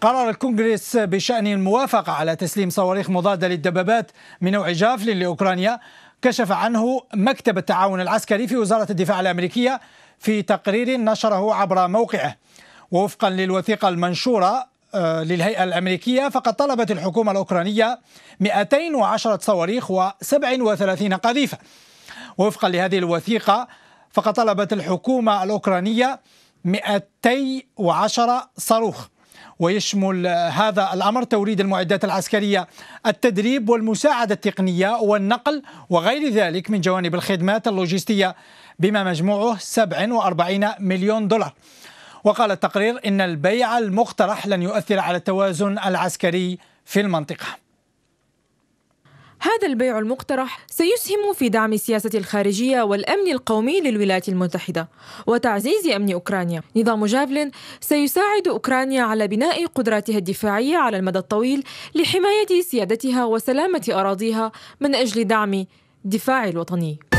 قرر الكونغرس بشأن الموافقة على تسليم صواريخ مضادة للدبابات من نوع جافلين لأوكرانيا كشف عنه مكتب التعاون العسكري في وزارة الدفاع الأمريكية في تقرير نشره عبر موقعه ووفقا للوثيقة المنشورة آه، للهيئة الأمريكية فقد طلبت الحكومة الأوكرانية 210 صواريخ و37 قذيفة ووفقا لهذه الوثيقة فقد طلبت الحكومة الأوكرانية 210 صاروخ ويشمل هذا الأمر توريد المعدات العسكرية التدريب والمساعدة التقنية والنقل وغير ذلك من جوانب الخدمات اللوجستية بما مجموعه 47 مليون دولار وقال التقرير إن البيع المقترح لن يؤثر على التوازن العسكري في المنطقة هذا البيع المقترح سيسهم في دعم السياسة الخارجية والأمن القومي للولايات المتحدة وتعزيز أمن أوكرانيا نظام جافلين سيساعد أوكرانيا على بناء قدراتها الدفاعية على المدى الطويل لحماية سيادتها وسلامة أراضيها من أجل دعم الدفاع الوطني